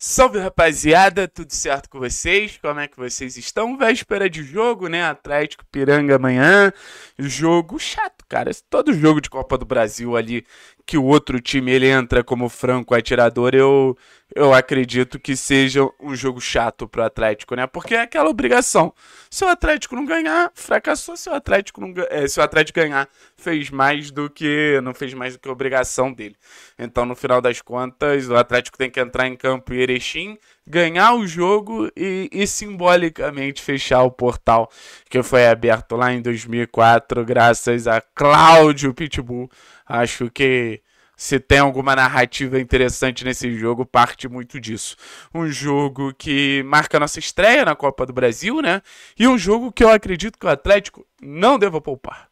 Salve rapaziada, tudo certo com vocês? Como é que vocês estão? Véspera de jogo, né? Atlético Piranga amanhã. Jogo chato, cara. Todo jogo de Copa do Brasil ali que o outro time ele entra como franco atirador, eu, eu acredito que seja um jogo chato pro Atlético, né? Porque é aquela obrigação. Se o Atlético não ganhar, fracassou. Se o Atlético, não, é, se o Atlético ganhar, fez mais do que. não fez mais do que a obrigação dele. Então, no final das contas, o Atlético tem que entrar em campo e Erechim ganhar o jogo e, e, simbolicamente fechar o portal que foi aberto lá em 2004, graças a Cláudio Pitbull. Acho que se tem alguma narrativa interessante nesse jogo, parte muito disso. Um jogo que marca nossa estreia na Copa do Brasil, né? E um jogo que eu acredito que o Atlético não deva poupar.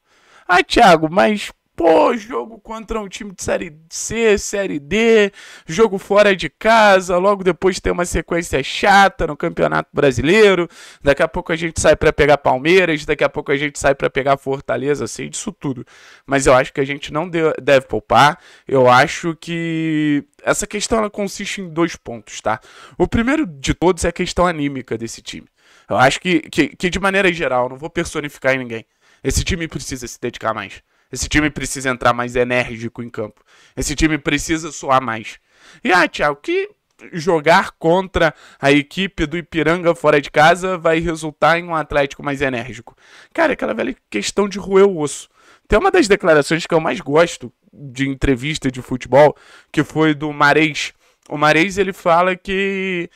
Ah, Thiago, mas Pô, jogo contra um time de série C, série D, jogo fora de casa, logo depois tem uma sequência chata no Campeonato Brasileiro. Daqui a pouco a gente sai para pegar Palmeiras, daqui a pouco a gente sai para pegar Fortaleza, sei assim, disso tudo. Mas eu acho que a gente não deve poupar. Eu acho que essa questão ela consiste em dois pontos, tá? O primeiro de todos é a questão anímica desse time. Eu acho que, que, que de maneira geral, não vou personificar em ninguém. Esse time precisa se dedicar mais. Esse time precisa entrar mais enérgico em campo. Esse time precisa soar mais. E ah, Thiago, que jogar contra a equipe do Ipiranga fora de casa vai resultar em um Atlético mais enérgico. Cara, aquela velha questão de roer o osso. Tem uma das declarações que eu mais gosto de entrevista de futebol, que foi do Marês. O Marês ele fala que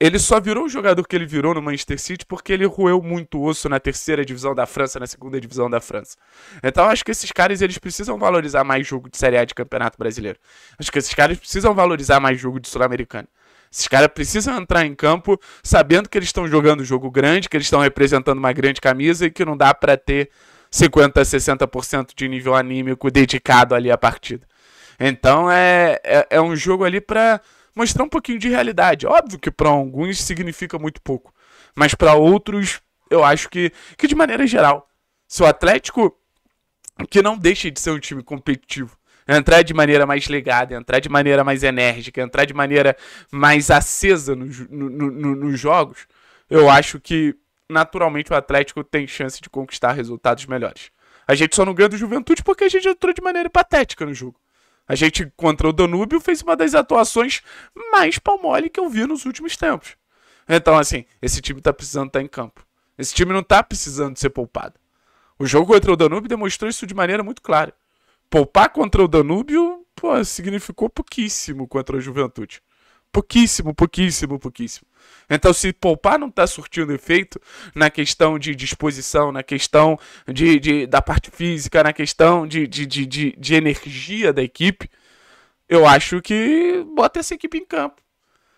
ele só virou o jogador que ele virou no Manchester City porque ele roeu muito osso na terceira divisão da França, na segunda divisão da França. Então acho que esses caras eles precisam valorizar mais jogo de Série A de Campeonato Brasileiro. Acho que esses caras precisam valorizar mais jogo de Sul-Americano. Esses caras precisam entrar em campo sabendo que eles estão jogando um jogo grande, que eles estão representando uma grande camisa e que não dá para ter 50, 60% de nível anímico dedicado ali à partida. Então é, é, é um jogo ali para mostrar um pouquinho de realidade. Óbvio que para alguns significa muito pouco, mas para outros, eu acho que, que de maneira geral, se o Atlético, que não deixa de ser um time competitivo, entrar de maneira mais ligada, entrar de maneira mais enérgica, entrar de maneira mais acesa nos, no, no, nos jogos, eu acho que naturalmente o Atlético tem chance de conquistar resultados melhores. A gente só não ganha do Juventude porque a gente entrou de maneira patética no jogo. A gente, contra o Danúbio, fez uma das atuações mais palmole que eu vi nos últimos tempos. Então, assim, esse time tá precisando estar tá em campo. Esse time não tá precisando ser poupado. O jogo contra o Danúbio demonstrou isso de maneira muito clara. Poupar contra o Danúbio, pô, significou pouquíssimo contra a Juventude. Pouquíssimo, pouquíssimo, pouquíssimo. Então, se poupar não está surtindo efeito na questão de disposição, na questão de, de da parte física, na questão de, de, de, de, energia da equipe, eu acho que bota essa equipe em campo.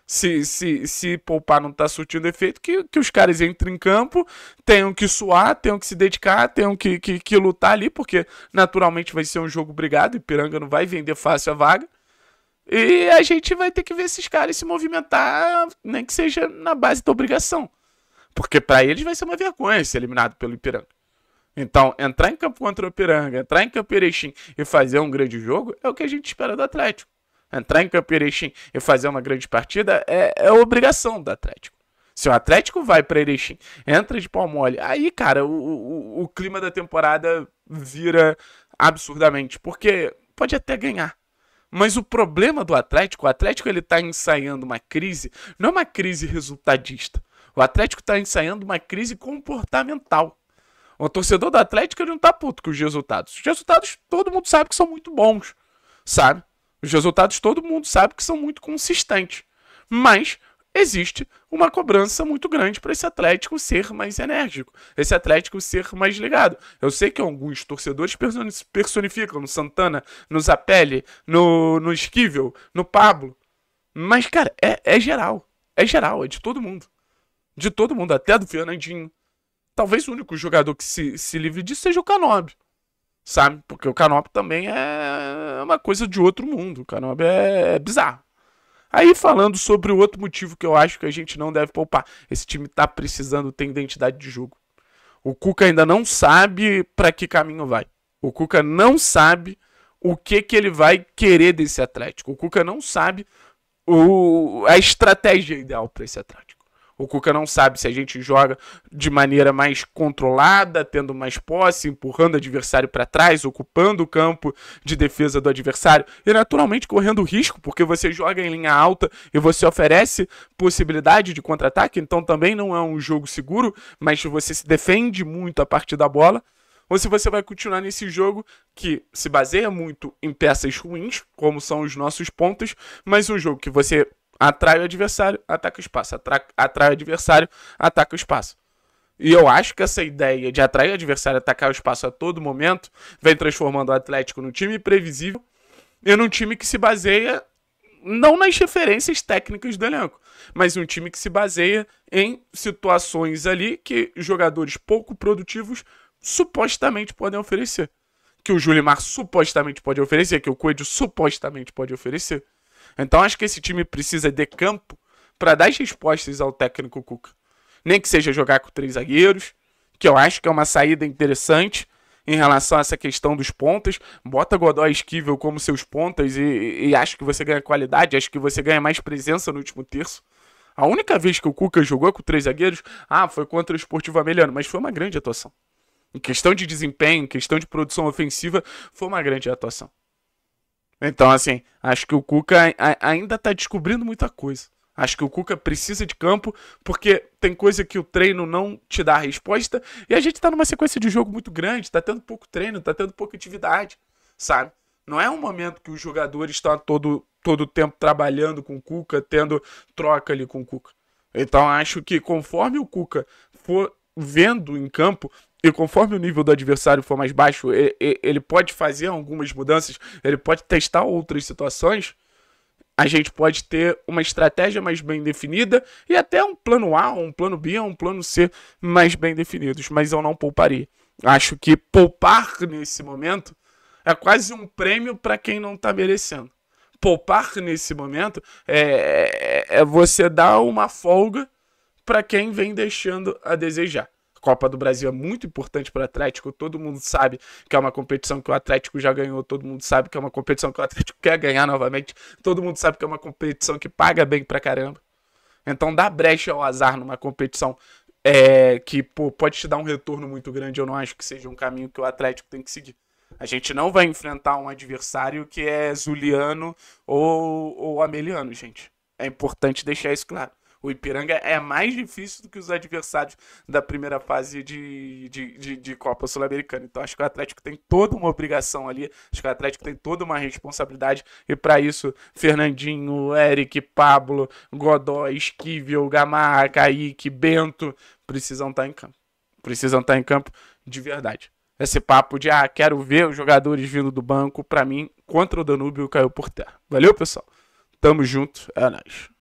Se, se, se poupar não está surtindo efeito, que, que os caras entrem em campo, tenham que suar, tenham que se dedicar, tenham que, que, que lutar ali, porque naturalmente vai ser um jogo brigado, Piranga não vai vender fácil a vaga. E a gente vai ter que ver esses caras se movimentar, nem né, que seja na base da obrigação. Porque para eles vai ser uma vergonha ser eliminado pelo Ipiranga. Então, entrar em campo contra o Ipiranga, entrar em campo Erechim e fazer um grande jogo é o que a gente espera do Atlético. Entrar em campo Erechim e fazer uma grande partida é, é obrigação do Atlético. Se o Atlético vai para Erechim, entra de pau mole, aí, cara, o, o, o clima da temporada vira absurdamente. Porque pode até ganhar. Mas o problema do Atlético, o Atlético ele está ensaiando uma crise, não é uma crise resultadista. O Atlético está ensaiando uma crise comportamental. O torcedor do Atlético ele não está puto com os resultados. Os resultados todo mundo sabe que são muito bons, sabe? Os resultados todo mundo sabe que são muito consistentes. Mas existe uma cobrança muito grande para esse Atlético ser mais enérgico, esse Atlético ser mais ligado. Eu sei que alguns torcedores personificam no Santana, no Zapelli, no, no Esquivel, no Pablo. Mas, cara, é, é geral. É geral, é de todo mundo. De todo mundo, até do Fernandinho. Talvez o único jogador que se, se livre disso seja o Canobi. Sabe? Porque o Canobi também é uma coisa de outro mundo. O Canobi é bizarro. Aí falando sobre o outro motivo que eu acho que a gente não deve poupar. Esse time tá precisando ter identidade de jogo. O Cuca ainda não sabe para que caminho vai. O Cuca não sabe o que que ele vai querer desse Atlético. O Cuca não sabe o, a estratégia ideal para esse Atlético. O Cuca não sabe se a gente joga de maneira mais controlada, tendo mais posse, empurrando o adversário para trás, ocupando o campo de defesa do adversário e naturalmente correndo risco, porque você joga em linha alta e você oferece possibilidade de contra-ataque, então também não é um jogo seguro, mas você se defende muito a partir da bola ou se você vai continuar nesse jogo que se baseia muito em peças ruins, como são os nossos pontos, mas um jogo que você Atrai o adversário, ataca o espaço. Atrai, atrai o adversário, ataca o espaço. E eu acho que essa ideia de atrair o adversário, atacar o espaço a todo momento, vem transformando o Atlético num time previsível e num time que se baseia não nas referências técnicas do elenco, mas um time que se baseia em situações ali que jogadores pouco produtivos supostamente podem oferecer. Que o Julimar supostamente pode oferecer, que o Coelho supostamente pode oferecer. Então acho que esse time precisa de campo para dar as respostas ao técnico Cuca. Nem que seja jogar com três zagueiros, que eu acho que é uma saída interessante em relação a essa questão dos pontas. Bota Godoy Esquivel como seus pontas e, e, acho que você ganha qualidade, acho que você ganha mais presença no último terço. A única vez que o Cuca jogou com três zagueiros, ah, foi contra o Esportivo Ameliano, mas foi uma grande atuação. Em questão de desempenho, em questão de produção ofensiva, foi uma grande atuação. Então, assim, acho que o Cuca ainda está descobrindo muita coisa. Acho que o Cuca precisa de campo, porque tem coisa que o treino não te dá a resposta. E a gente está numa sequência de jogo muito grande, está tendo pouco treino, está tendo pouca atividade, sabe? Não é um momento que os jogadores estão tá todo todo o tempo trabalhando com o Cuca, tendo troca ali com o Cuca. Então acho que conforme o Cuca for vendo em campo, e conforme o nível do adversário for mais baixo, ele, ele pode fazer algumas mudanças, ele pode testar outras situações. A gente pode ter uma estratégia mais bem definida e até um plano A, um plano B, um plano C mais bem definidos. Mas eu não pouparia. Acho que poupar nesse momento é quase um prêmio para quem não está merecendo. Poupar nesse momento é, é, é você dar uma folga para quem vem deixando a desejar. Copa do Brasil é muito importante para o Atlético, todo mundo sabe que é uma competição que o Atlético já ganhou, todo mundo sabe que é uma competição que o Atlético quer ganhar novamente, todo mundo sabe que é uma competição que paga bem pra caramba. Então dá brecha ao azar numa competição é, que pô, pode te dar um retorno muito grande, eu não acho que seja um caminho que o Atlético tem que seguir. A gente não vai enfrentar um adversário que é Zuliano ou, ou Ameliano, gente. É importante deixar isso claro. O Ipiranga é mais difícil do que os adversários da primeira fase de, de, de, de Copa Sul-Americana. Então acho que o Atlético tem toda uma obrigação ali, acho que o Atlético tem toda uma responsabilidade. E para isso, Fernandinho, Eric, Pablo, Godó, Esquivel, Gamarra, Kaique, Bento precisam estar tá em campo. Precisam estar tá em campo de verdade esse papo de ah, quero ver os jogadores vindo do banco, para mim, contra o Danúbio caiu por terra. Valeu, pessoal. Tamo junto, é nóis.